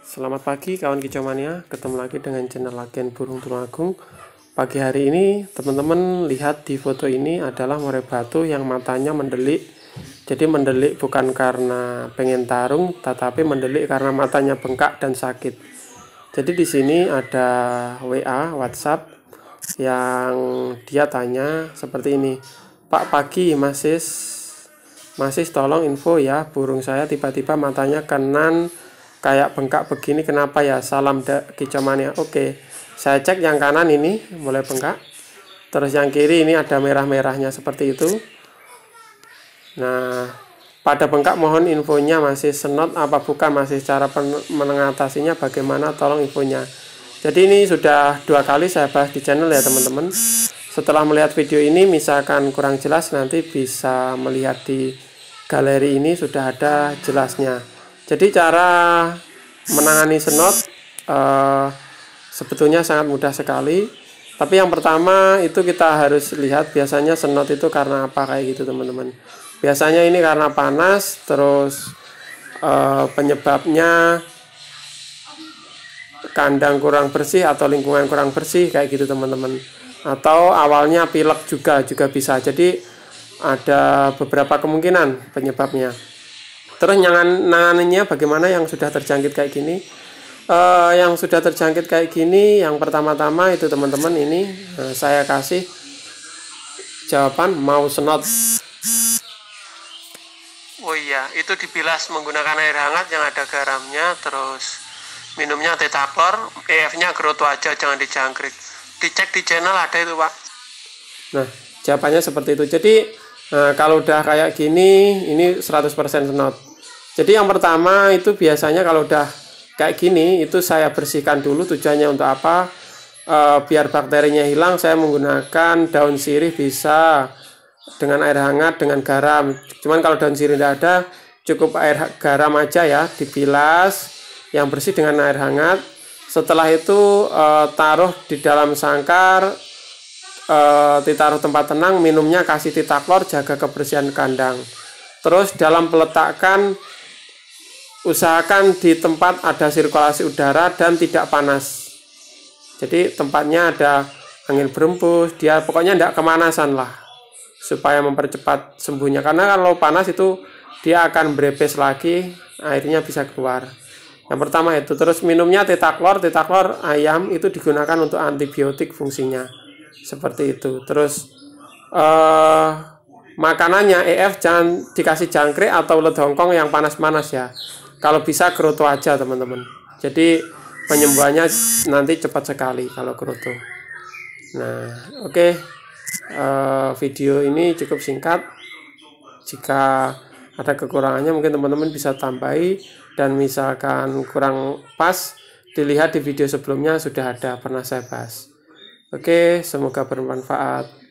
Selamat pagi kawan kicomania, ketemu lagi dengan channel Lagian Burung Tulungagung. Pagi hari ini teman-teman lihat di foto ini adalah murai batu yang matanya mendelik. Jadi mendelik bukan karena pengen tarung, tetapi mendelik karena matanya bengkak dan sakit. Jadi di sini ada WA, WhatsApp yang dia tanya seperti ini. Pak pagi Masis, Masis tolong info ya burung saya tiba-tiba matanya kenan kayak bengkak begini kenapa ya salam kicamania oke saya cek yang kanan ini mulai bengkak terus yang kiri ini ada merah-merahnya seperti itu nah pada bengkak mohon infonya masih senot apa bukan masih cara mengatasinya bagaimana tolong infonya jadi ini sudah dua kali saya bahas di channel ya teman-teman setelah melihat video ini misalkan kurang jelas nanti bisa melihat di galeri ini sudah ada jelasnya jadi cara menangani senot uh, sebetulnya sangat mudah sekali. Tapi yang pertama itu kita harus lihat biasanya senot itu karena apa kayak gitu teman-teman. Biasanya ini karena panas, terus uh, penyebabnya kandang kurang bersih atau lingkungan kurang bersih kayak gitu teman-teman. Atau awalnya pilek juga juga bisa. Jadi ada beberapa kemungkinan penyebabnya. Terus nangan nangannya bagaimana yang sudah terjangkit kayak gini? Uh, yang sudah terjangkit kayak gini, yang pertama-tama itu teman-teman ini uh, saya kasih jawaban mau senot. Oh iya, itu dibilas menggunakan air hangat yang ada garamnya, terus minumnya tetaplor EF-nya geroto aja, jangan dijangkrik. Dicek di channel ada itu pak. Nah, jawabannya seperti itu. Jadi Nah, kalau udah kayak gini, ini 100% senot. Jadi yang pertama itu biasanya kalau udah kayak gini itu saya bersihkan dulu tujuannya untuk apa? E, biar bakterinya hilang saya menggunakan daun sirih bisa dengan air hangat dengan garam. Cuman kalau daun sirih tidak ada cukup air garam aja ya dibilas yang bersih dengan air hangat. Setelah itu e, taruh di dalam sangkar e, ditaruh tempat tenang minumnya kasih titaklor jaga kebersihan kandang. Terus dalam peletakan usahakan di tempat ada sirkulasi udara dan tidak panas jadi tempatnya ada angin berembus dia pokoknya tidak kemanasan lah supaya mempercepat sembuhnya karena kalau panas itu dia akan berepes lagi airnya bisa keluar yang pertama itu terus minumnya tetaklor tetaklor ayam itu digunakan untuk antibiotik fungsinya seperti itu terus eh, makanannya EF jangan dikasih jangkrik atau ledongkong hongkong yang panas-panas ya kalau bisa keroto aja teman-teman jadi penyembuhannya nanti cepat sekali kalau keroto nah oke okay. uh, eh, video ini cukup singkat jika ada kekurangannya mungkin teman-teman bisa tambahi dan misalkan kurang pas dilihat di video sebelumnya sudah ada pernah saya bahas oke okay, semoga bermanfaat